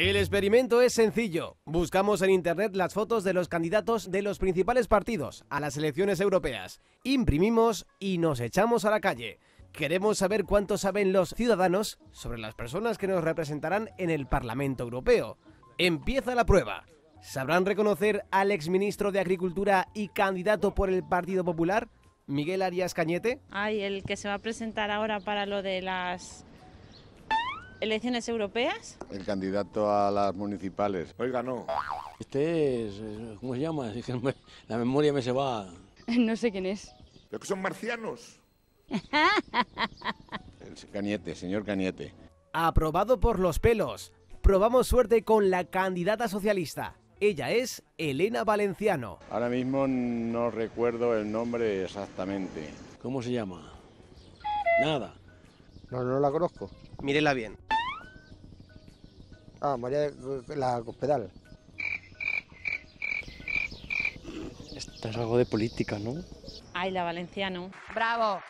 El experimento es sencillo. Buscamos en Internet las fotos de los candidatos de los principales partidos a las elecciones europeas. Imprimimos y nos echamos a la calle. Queremos saber cuánto saben los ciudadanos sobre las personas que nos representarán en el Parlamento Europeo. Empieza la prueba. ¿Sabrán reconocer al exministro de Agricultura y candidato por el Partido Popular, Miguel Arias Cañete? Ay, el que se va a presentar ahora para lo de las elecciones europeas? El candidato a las municipales. Oiga, no. Este es, eh, ¿cómo se llama? la memoria me se va. No sé quién es. Pero que son marcianos. El Cañete, señor Cañete. Aprobado por los pelos. Probamos suerte con la candidata socialista. Ella es Elena Valenciano. Ahora mismo no recuerdo el nombre exactamente. ¿Cómo se llama? Nada. No, no la conozco. Mírela bien. Ah, María la Cospedal. Esto es algo de política, ¿no? Ay, la valenciano. ¡Bravo!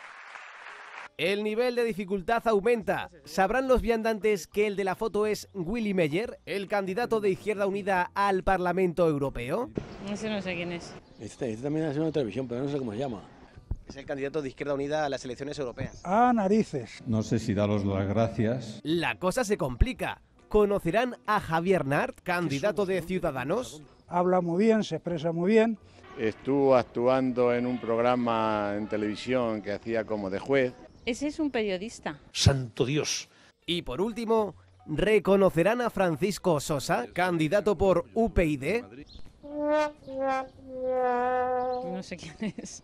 El nivel de dificultad aumenta. ¿Sabrán los viandantes que el de la foto es Willy Meyer, el candidato de Izquierda Unida al Parlamento Europeo? No sé, no sé quién es. Este, este también ha sido una televisión, pero no sé cómo se llama. Es el candidato de Izquierda Unida a las elecciones europeas. Ah, narices. No sé si daros las gracias. La cosa se complica conocerán a Javier Nart, candidato de Ciudadanos. Habla muy bien, se expresa muy bien. Estuvo actuando en un programa en televisión que hacía como de juez. Ese es un periodista. Santo Dios. Y por último, reconocerán a Francisco Sosa, candidato por UPyD. No sé quién es.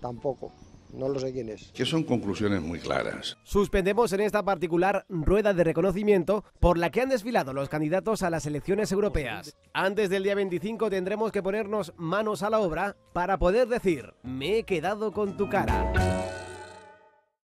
Tampoco. No lo sé quién es. Que son conclusiones muy claras. Suspendemos en esta particular rueda de reconocimiento por la que han desfilado los candidatos a las elecciones europeas. Antes del día 25 tendremos que ponernos manos a la obra para poder decir, me he quedado con tu cara.